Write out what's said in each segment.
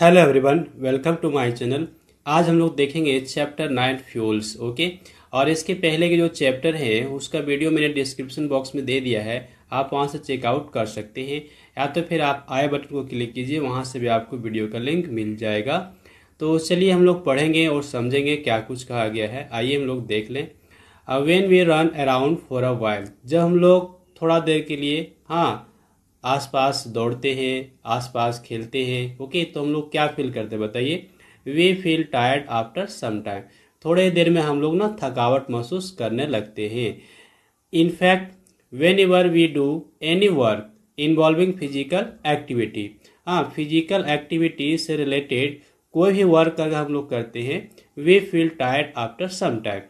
Hello everyone welcome to my channel आज हम लोग देखेंगे चैप्टर नाइन फ्यूल्स ओके और इसके पहले के जो चैप्टर हैं उसका वीडियो मैंने डिस्क्रिप्शन बॉक्स में दे दिया है आप वहां से चेकआउट कर सकते हैं या तो फिर आप आई बटन को क्लिक कीजिए वहां से भी आपको वीडियो का लिंक मिल जाएगा तो चलिए हम लोग पढ़ेंगे और समझेंगे क्या कुछ कहा गया है आइए हम लोग देख लें when we run around for a while जब हम लोग थोड़ा देर के लिए हाँ आसपास दौड़ते हैं आसपास खेलते हैं ओके तो हम लोग क्या फील करते हैं बताइए we feel tired after some time थोड़े देर में हम लोग ना थकावट महसूस करने लगते हैं in fact whenever we do any work involving physical activity हाँ फिजिकल एक्टिविटी से रिलेटेड कोई भी वर्क अगर हम लोग करते हैं we feel tired after some time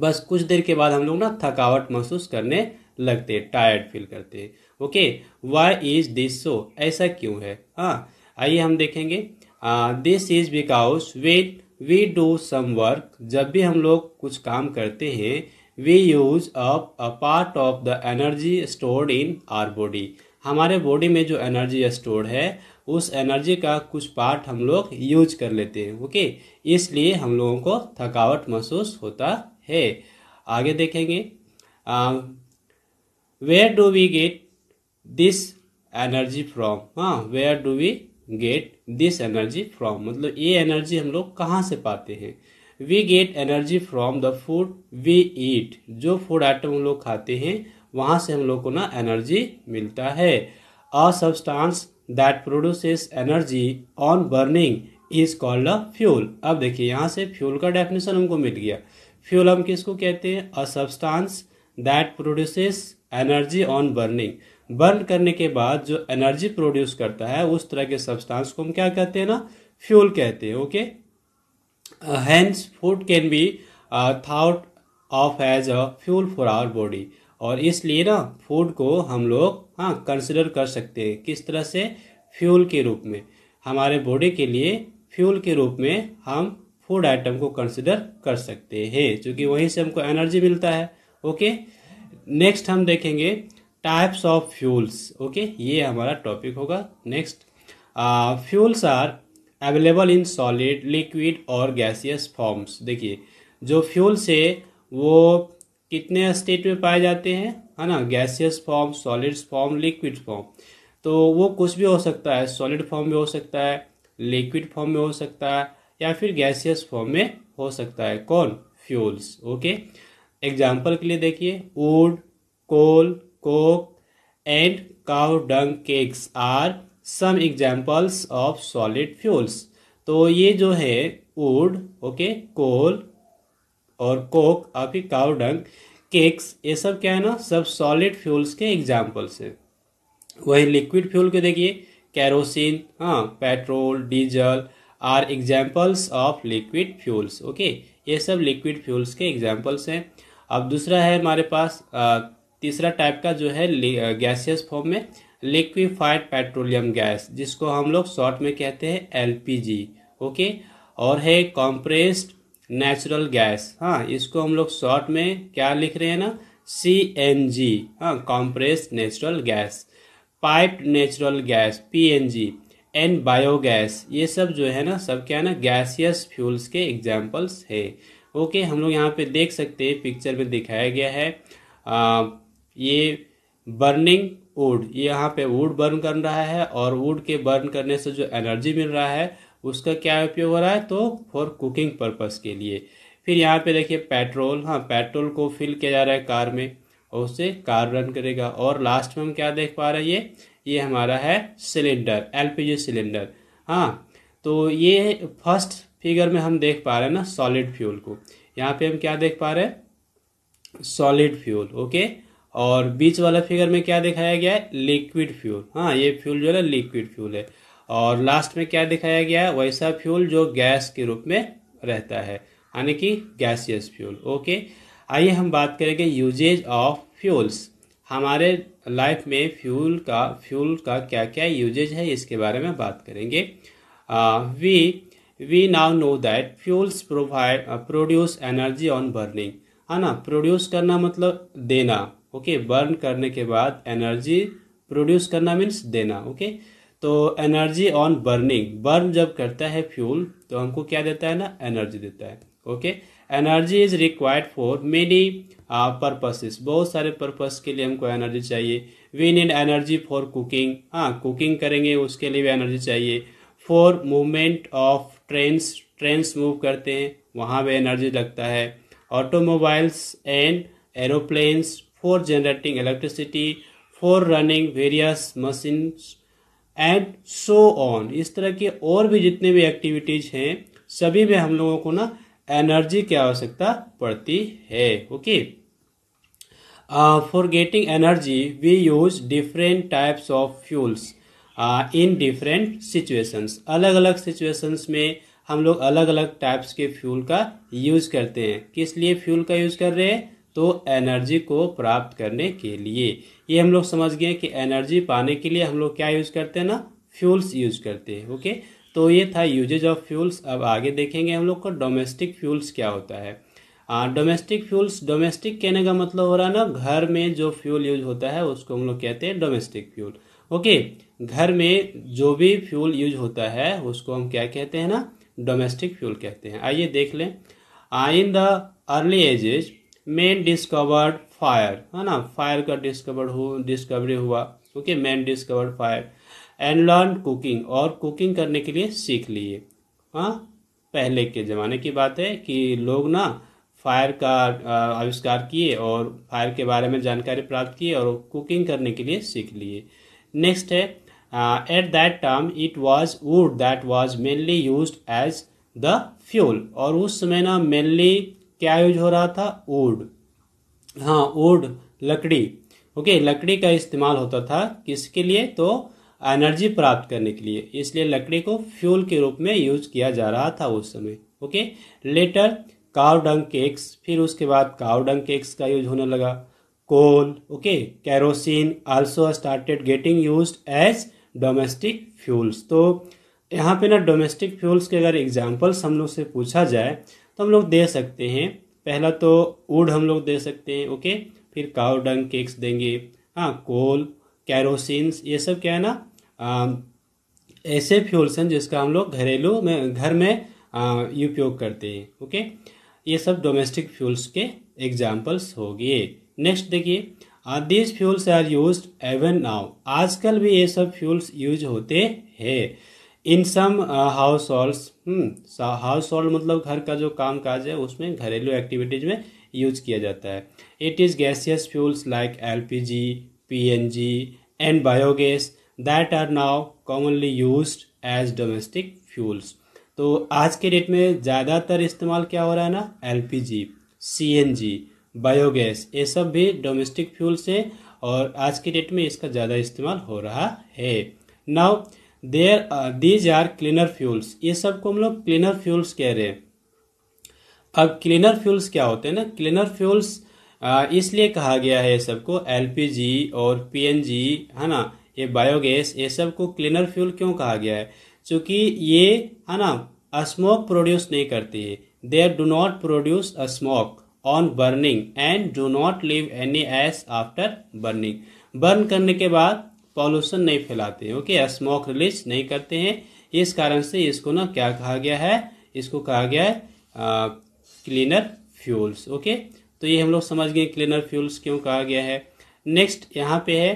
बस कुछ देर के बाद हम लोग ना थकावट महसूस करने लगते हैं टायर्ड फील करते हैं okay why is this so ऐसा क्यों है हाँ आइए हम देखेंगे this is because when we do some work जब भी हम लोग कुछ काम करते हैं we use up a part of the energy stored in our body हमारे बॉडी में जो एनर्जी स्टोर है उस एनर्जी का कुछ पार्ट हम लोग यूज कर लेते हैं ओके इसलिए हम लोगों को थकावट महसूस होता है आगे देखेंगे where do we get this energy from हाँ where do we get this energy from मतलब ये एनर्जी हम लोग कहाँ से पाते हैं we get energy from the food we eat जो फूड आइटम हम लोग खाते हैं वहाँ से हम लोग को ना एनर्जी मिलता है a substance that produces energy on burning is called a fuel अब देखिए यहाँ से फ्यूल का डेफिनेशन हमको मिल गया फ्यूल हम किसको कहते हैं a substance that produces energy on burning burn करने के बाद जो एनर्जी प्रोड्यूस करता है उस तरह के सब्सटेंस को हम क्या कहते हैं ना फ्यूल कहते हैं okay hence food can be thought of as a fuel for our body और इसलिए ना फूड को हम लोग हाँ कंसिडर कर सकते हैं किस तरह से फ्यूल के रूप में हमारे बॉडी के लिए फ्यूल के रूप में हम फूड आइटम को कंसिडर कर सकते हैं क्योंकि वहीं से हमको एनर्जी मिलता है ओके नेक्स्ट हम देखेंगे टाइप्स ऑफ फ्यूल्स ओके ये हमारा टॉपिक होगा next fuels are available in solid liquid और गैसियस फॉर्म्स देखिए जो फ्यूल्स है वो कितने स्टेट में पाए जाते हैं है ना gaseous form solids form liquid form तो वो कुछ भी हो सकता है सॉलिड फॉर्म में हो सकता है लिक्विड फॉर्म में हो सकता है या फिर गैसियस फॉर्म में हो सकता है कौन फ्यूल्स ओके एग्जाम्पल के लिए देखिए wood coal coke, and cow dung cakes are some examples of solid fuels. तो ये जो है वुड ओके कोल और कोक आपकी काउ डंग केक्स ये सब क्या है ना सब सॉलिड फ्यूल्स के एग्जाम्पल्स हैं वही लिक्विड फ्यूल को देखिए कैरोसिन हाँ petrol diesel are examples of liquid fuels okay ये सब लिक्विड फ्यूल्स के एग्जाम्पल्स हैं अब दूसरा है हमारे पास तीसरा टाइप का जो है गैसियस फॉर्म में लिक्विफाइड पेट्रोलियम गैस जिसको हम लोग शॉर्ट में कहते हैं एलपीजी ओके और है कॉम्प्रेस्ड नेचुरल गैस हाँ इसको हम लोग शॉर्ट में क्या लिख रहे हैं ना सी एन जी हाँ compressed natural gas pipe natural gas P N G and biogas ये सब जो है ना सब क्या है ना गैसियस फ्यूल्स के एग्जाम्पल्स है ओके हम लोग यहाँ पे देख सकते हैं पिक्चर में दिखाया गया है आ, ये बर्निंग वुड यहाँ पे वुड बर्न कर रहा है और वुड के बर्न करने से जो एनर्जी मिल रहा है उसका क्या उपयोग हो रहा है तो फॉर कुकिंग पर्पस के लिए फिर यहाँ पे देखिए पेट्रोल हाँ पेट्रोल को फिल किया जा रहा है कार में और उससे कार रन करेगा और लास्ट में हम क्या देख पा रहे हैं ये ये हमारा है सिलेंडर एलपीजी सिलेंडर हाँ तो ये फर्स्ट फिगर में हम देख पा रहे हैं ना सॉलिड फ्यूल को यहाँ पे हम क्या देख पा रहे हैं सॉलिड फ्यूल ओके और बीच वाला फिगर में क्या दिखाया गया है लिक्विड फ्यूल हाँ ये फ्यूल जो है लिक्विड फ्यूल है और लास्ट में क्या दिखाया गया है वैसा फ्यूल जो गैस के रूप में रहता है यानी कि गैसियस फ्यूल ओके आइए हम बात करेंगे यूजेज ऑफ फ्यूल्स हमारे लाइफ में फ्यूल का फ्यूल का क्या क्या यूजेज है इसके बारे में बात करेंगे we we now know that fuels provide produce energy on burning है ना प्रोड्यूस करना मतलब देना ओके बर्न करने के बाद एनर्जी प्रोड्यूस करना मीन्स देना ओके तो एनर्जी ऑन बर्निंग बर्न जब करता है फ्यूल तो हमको क्या देता है ना एनर्जी देता है okay energy is required for many purposes बहुत सारे पर्पस के लिए हमको एनर्जी चाहिए we need energy for cooking हाँ कुकिंग करेंगे उसके लिए भी एनर्जी चाहिए for movement of trains trains move करते हैं वहाँ भी एनर्जी लगता है automobiles and aeroplanes for generating electricity, for running various machines and so on इस तरह की और भी जितने भी एक्टिविटीज हैं सभी में हम लोगों को ना एनर्जी की आवश्यकता पड़ती है okay for getting energy we use different types of fuels in different situations अलग अलग सिचुएशंस में हम लोग अलग अलग टाइप्स के फ्यूल का यूज करते हैं किस लिए फ्यूल का यूज कर रहे हैं तो एनर्जी को प्राप्त करने के लिए ये हम लोग समझ गए कि एनर्जी पाने के लिए हम लोग क्या यूज़ करते हैं ना फ्यूल्स यूज़ करते हैं ओके तो ये था यूजेज ऑफ फ्यूल्स अब आगे देखेंगे हम लोग को डोमेस्टिक फ्यूल्स क्या होता है डोमेस्टिक फ्यूल्स डोमेस्टिक कहने का मतलब हो रहा है ना घर में जो फ्यूल यूज होता है उसको हम लोग कहते हैं डोमेस्टिक फ्यूल ओके घर में जो भी फ्यूल यूज होता है उसको हम क्या कहते हैं ना डोमेस्टिक फ्यूल कहते हैं आइए देख लें in the early ages man discovered fire है ना फायर का डिस्कवर्ड हो डिस्कवरी हुआ okay man discovered fire and learn cooking और कुकिंग करने के लिए सीख लिए हाँ पहले के ज़माने की बात है कि लोग ना फायर का आविष्कार किए और फायर के बारे में जानकारी प्राप्त किए और कुकिंग करने के लिए सीख लिए नेक्स्ट है at that time it was wood that was mainly use as the fuel और उस समय ना मेनली क्या यूज हो रहा था ओड हाँ ओड लकड़ी ओके लकड़ी का इस्तेमाल होता था किसके लिए तो एनर्जी प्राप्त करने के लिए इसलिए लकड़ी को फ्यूल के रूप में यूज किया जा रहा था उस समय ओके लेटर काव डंग केक्स फिर उसके बाद काव डंग केक्स का यूज होने लगा coal okay kerosene also started getting use as domestic fuels तो यहाँ पे ना डोमेस्टिक फ्यूल्स के अगर एग्जाम्पल्स हम लोग से पूछा जाए तो हम लोग दे सकते हैं पहला तो वुड हम लोग दे सकते हैं ओके फिर काव डंग केक्स देंगे हाँ कोल कैरोसिन्स ये सब क्या है ना आ, ऐसे फ्यूल्स हैं जिसका हम लोग घरेलू में घर में उपयोग करते हैं ओके ये सब डोमेस्टिक फ्यूल्स के एग्जाम्पल्स हो गए नेक्स्ट देखिए these fuels are use even now आजकल भी ये सब फ्यूल्स यूज होते हैं in some households household मतलब घर का जो काम काज है उसमें घरेलू एक्टिविटीज में यूज किया जाता है it is gaseous fuels like L P G P N G and biogas that are now commonly use as domestic fuels तो आज के डेट में ज़्यादातर इस्तेमाल क्या हो रहा है ना L P G C N G biogas ये सब भी डोमेस्टिक फ्यूल्स हैं और आज के डेट में इसका ज़्यादा इस्तेमाल हो रहा है now there these are cleaner fuels ये सब को हम लोग क्लीनर फ्यूल्स कह रहे हैं अब क्लीनर फ्यूल्स क्या होते हैं ना क्लीनर फ्यूल्स uh, इसलिए कहा गया है ये सबको जी और जी है ना ये बायोगैस ये सब को क्लीनर फ्यूल क्यों कहा गया है क्योंकि ये है ना स्मोक प्रोड्यूस नहीं करती है they do not produce a smoke on burning and do not leave any ash after burning burn करने के बाद पॉल्यूशन नहीं फैलाते हैं ओके स्मोक रिलीज नहीं करते हैं इस कारण से इसको ना क्या कहा गया है इसको कहा गया है आ, क्लीनर फ्यूल्स ओके तो ये हम लोग समझ गए क्लीनर फ्यूल्स क्यों कहा गया है नेक्स्ट यहाँ पे है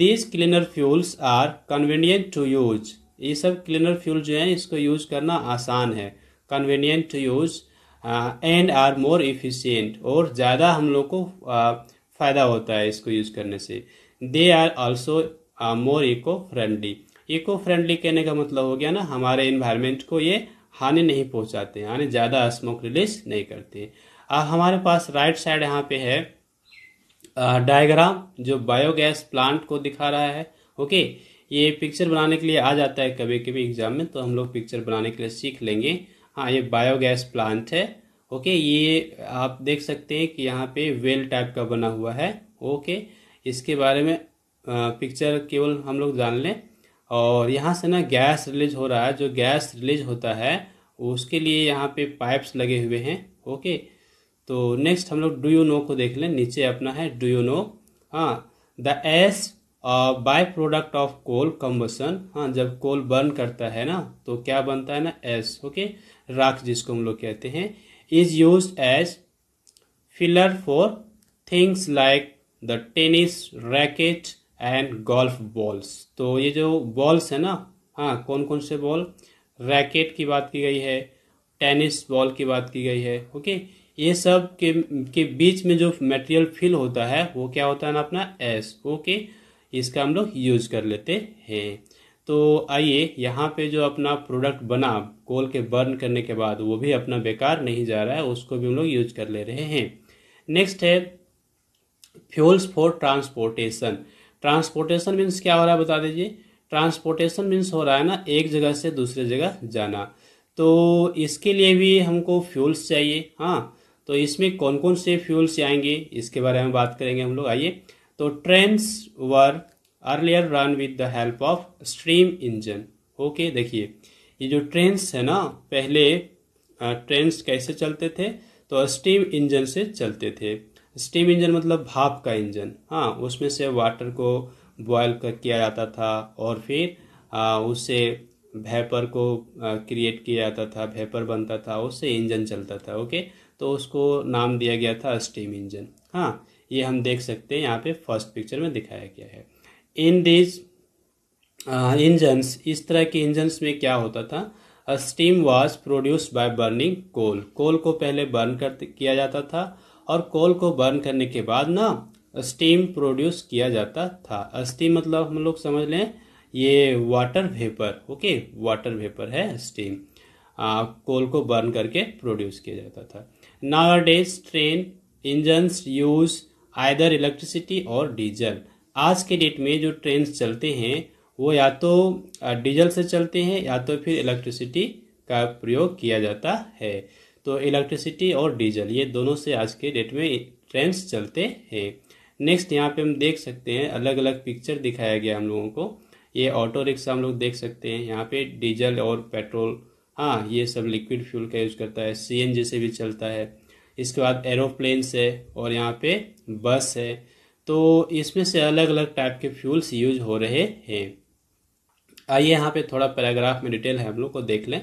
these cleaner fuels are convenient to use ये सब क्लीनर फ्यूल जो है इसको यूज करना आसान है convenient to use and are more efficient और ज़्यादा हम लोग को uh, फ़ायदा होता है इसको यूज़ करने से they are also more eco friendly eco friendly कहने का मतलब हो गया ना हमारे इन्वायरमेंट को ये हानि नहीं पहुंचाते यानी ज़्यादा स्मोक रिलीज नहीं करते आ, हमारे पास राइट साइड यहाँ पे है डायग्राम जो बायोगैस प्लांट को दिखा रहा है ओके ये पिक्चर बनाने के लिए आ जाता है कभी कभी एग्जाम में तो हम लोग पिक्चर बनाने के लिए सीख लेंगे हाँ ये बायोगैस प्लांट है ओके ये आप देख सकते हैं कि यहाँ पे वेल टाइप का बना हुआ है ओके इसके बारे में पिक्चर केवल हम लोग जान लें और यहाँ से ना गैस रिलीज हो रहा है जो गैस रिलीज होता है उसके लिए यहाँ पे पाइप्स लगे हुए हैं ओके तो नेक्स्ट हम लोग डू यू नो को देख लें नीचे अपना है डू यू नो हाँ the ash by product of coal combustion हाँ जब कोल बर्न करता है ना तो क्या बनता है ना एस ओके राख जिसको हम लोग कहते हैं is use as filler for things like the tennis racket and golf balls तो ये जो बॉल्स है ना हाँ कौन कौन से बॉल रैकेट की बात की गई है टेनिस बॉल की बात की गई है ओके ये सब के के बीच में जो मटेरियल फिल होता है वो क्या होता है ना अपना एस ओके इसका हम लोग यूज कर लेते हैं तो आइए यहाँ पे जो अपना प्रोडक्ट बना कोल के बर्न करने के बाद वो भी अपना बेकार नहीं जा रहा है उसको भी हम लोग यूज कर ले रहे हैं नेक्स्ट है fuels for transportation transportation means क्या हो रहा है बता दीजिए ट्रांसपोर्टेशन मीन्स हो रहा है ना एक जगह से दूसरे जगह जाना तो इसके लिए भी हमको फ्यूल्स चाहिए हाँ तो इसमें कौन कौन से फ्यूल्स आएंगे इसके बारे में बात करेंगे हम लोग आइए तो trains were earlier run with the help of steam engine okay देखिए ये जो ट्रेन्स है ना पहले ट्रेन्स कैसे चलते थे तो स्टीम इंजन से चलते थे स्टीम इंजन मतलब भाप का इंजन हाँ उसमें से वाटर को बॉयल किया जाता था और फिर आ, उससे भेपर को क्रिएट किया जाता था भेपर बनता था उससे इंजन चलता था ओके तो उसको नाम दिया गया था स्टीम इंजन हाँ ये हम देख सकते हैं यहाँ पे फर्स्ट पिक्चर में दिखाया गया है इन दिज इंजन्स इस तरह के इंजन्स में क्या होता था steam was produced by burning coal coal को पहले बर्न कर किया जाता था और कोल को बर्न करने के बाद ना स्टीम प्रोड्यूस किया जाता था स्टीम मतलब हम लोग समझ लें ये water vapour okay water vapour है स्टीम कोल को बर्न करके प्रोड्यूस किया जाता था nowadays train engine use either electricity और डीजल आज के डेट में जो ट्रेन चलते हैं वो या तो डीजल से चलते हैं या तो फिर इलेक्ट्रिसिटी का प्रयोग किया जाता है तो इलेक्ट्रिसिटी और डीजल ये दोनों से आज के डेट में ट्रेंड्स चलते हैं नेक्स्ट यहाँ पे हम देख सकते हैं अलग अलग पिक्चर दिखाया गया हम लोगों को ये ऑटो रिक्शा हम लोग देख सकते हैं यहाँ पे डीजल और पेट्रोल हाँ ये सब लिक्विड फ्यूल का यूज़ करता है सी से भी चलता है इसके बाद एरोप्लेन्स है और यहाँ पे बस है तो इसमें से अलग अलग टाइप के फ्यूल्स यूज हो रहे हैं आइए यहाँ पे थोड़ा पैराग्राफ में डिटेल है हम लोग को देख लें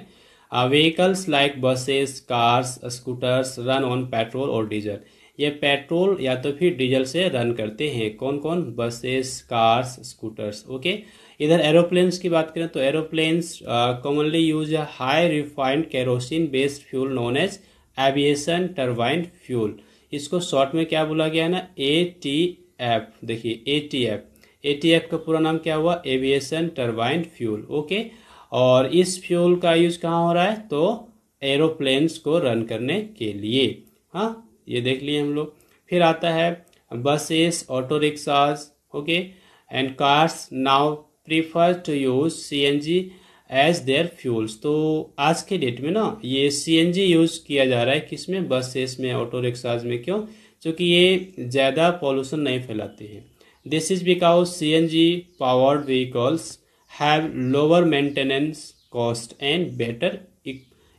vehicles like buses cars scooters run on petrol और डीजल ये पेट्रोल या तो फिर डीजल से रन करते हैं कौन कौन बसेस कार्स स्कूटर्स ओके इधर एरोप्लेन्स की बात करें तो aeroplanes commonly use high refined kerosene based fuel known as aviation turbine fuel इसको शॉर्ट में क्या बोला गया ना ए टी एफ देखिए A T F A T F का पूरा नाम क्या हुआ aviation turbine fuel okay okay? और इस फ्यूल का यूज कहाँ हो रहा है तो एरोप्लेन्स को रन करने के लिए हाँ ये देख लिए हम लोग फिर आता है buses auto rickshaws okay and cars now prefer to use C N G as their fuels तो आज के डेट में ना ये सी एन जी यूज़ किया जा रहा है किसमें बसेस में ऑटो रिक्शाज में क्यों क्योंकि ये ज़्यादा पॉल्यूशन नहीं फैलाते हैं this is because C N G powered vehicles have lower maintenance cost and better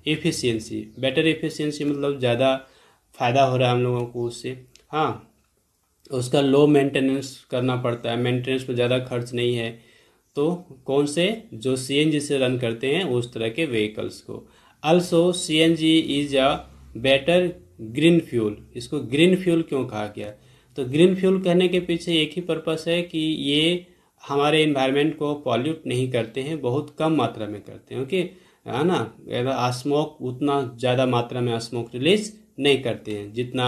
efficiency better efficiency मतलब ज़्यादा फ़ायदा हो रहा है हम लोगों को उससे हाँ उसका लो मेंटेनेंस करना पड़ता है मेंटेनेंस पर ज़्यादा खर्च नहीं है तो कौन से जो सी एन जी से रन करते हैं उस तरह के व्हीकल्स को also C N G is a better green fuel इसको ग्रीन फ्यूल क्यों कहा गया तो ग्रीन फ्यूल कहने के पीछे एक ही पर्पस है कि ये हमारे इन्वायरमेंट को पॉल्यूट नहीं करते हैं बहुत कम मात्रा में करते हैं ओके है ना स्मोक उतना ज़्यादा मात्रा में स्मोक रिलीज नहीं करते हैं जितना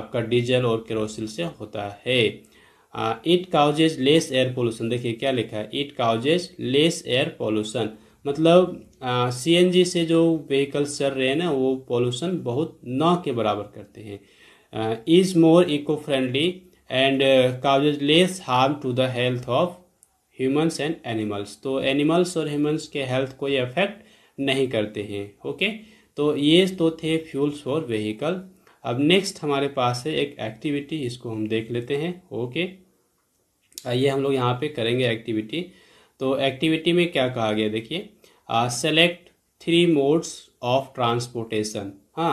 आपका डीजल और केरोसिन से होता है it causes less air pollution देखिए क्या लिखा है it causes less air pollution मतलब सीएनजी से जो व्हीकल्स चल रहे हैं ना वो पोल्यूशन बहुत न के बराबर करते हैं is more eco friendly and causes less harm to the health of humans and animals तो एनिमल्स और ह्यूमंस के हेल्थ कोई अफेक्ट नहीं करते हैं ओके तो ये तो थे फ्यूल्स फॉर व्हीकल अब नेक्स्ट हमारे पास है एक एक्टिविटी इसको हम देख लेते हैं ओके आइए हम लोग यहाँ पे करेंगे एक्टिविटी तो एक्टिविटी में क्या कहा गया देखिए select three modes of transportation हाँ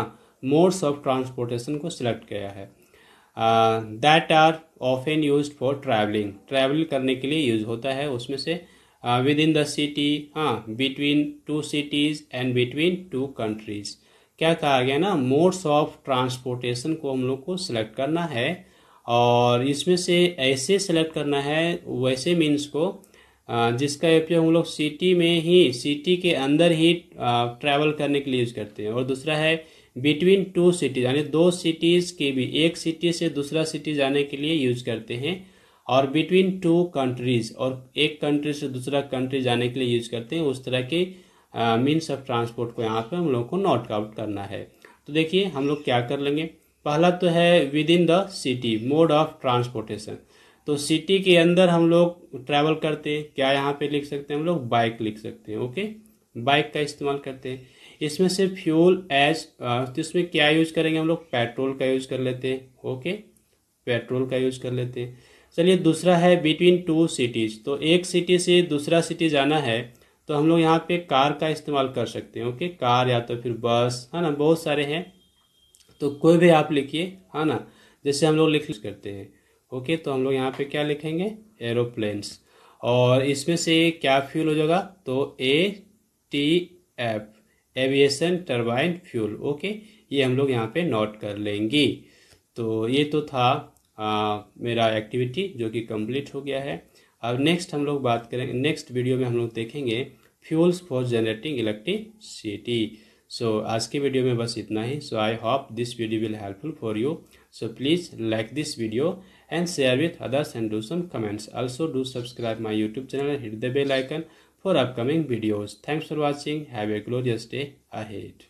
मोड्स ऑफ ट्रांसपोर्टेशन को सिलेक्ट किया है that are often use for travelling travel करने के लिए यूज होता है उसमें से विद इन द सिटी हाँ between two cities and between two countries क्या कहा गया ना मोड्स ऑफ ट्रांसपोर्टेशन को हम लोग को सिलेक्ट करना है और इसमें से ऐसे सेलेक्ट करना है वैसे मीन्स को uh, जिसका उपयोग हम लोग सिटी में ही सिटी के अंदर ही ट्रैवल uh, करने के लिए यूज करते हैं और दूसरा है बिटवीन टू सिटीज यानी दो सिटीज के भी एक सिटी से दूसरा सिटी जाने के लिए यूज करते हैं और बिटवीन टू कंट्रीज और एक कंट्री से दूसरा कंट्री जाने के लिए यूज करते हैं उस तरह के मीन्स ऑफ ट्रांसपोर्ट को यहाँ पर हम लोग को नोट आउट करना है तो देखिए हम लोग क्या कर लेंगे पहला तो है within the city mode of transportation तो सिटी के अंदर हम लोग ट्रैवल करते हैं क्या यहाँ पे लिख सकते हैं हम लोग बाइक लिख सकते हैं ओके बाइक का इस्तेमाल करते हैं इसमें से फ्यूल एज तो इसमें क्या यूज करेंगे हम लोग पेट्रोल का यूज कर लेते हैं ओके पेट्रोल का यूज कर लेते हैं चलिए दूसरा है बिटवीन टू सिटीज तो एक सिटी से दूसरा सिटी जाना है तो हम लोग यहाँ पे कार का इस्तेमाल कर सकते हैं ओके कार या तो फिर बस है ना बहुत सारे हैं तो कोई भी आप लिखिए है ना जैसे हम लोग लिख करते हैं ओके तो हम लोग यहाँ पे क्या लिखेंगे एरोप्लेन्स और इसमें से क्या फ्यूल हो जाएगा तो A T F aviation turbine fuel okay ये हम लोग यहाँ पे नोट कर लेंगी तो ये तो था आ, मेरा एक्टिविटी जो कि कंप्लीट हो गया है अब नेक्स्ट हम लोग बात करेंगे नेक्स्ट वीडियो में हम लोग देखेंगे fuels for generating electricity so आज के वीडियो में बस इतना ही so I hope this video will helpful for you so please like this video and share with others and do some comments also do subscribe my YouTube channel hit the the bell for upcoming videos. Thanks for watching. Have a glorious day ahead.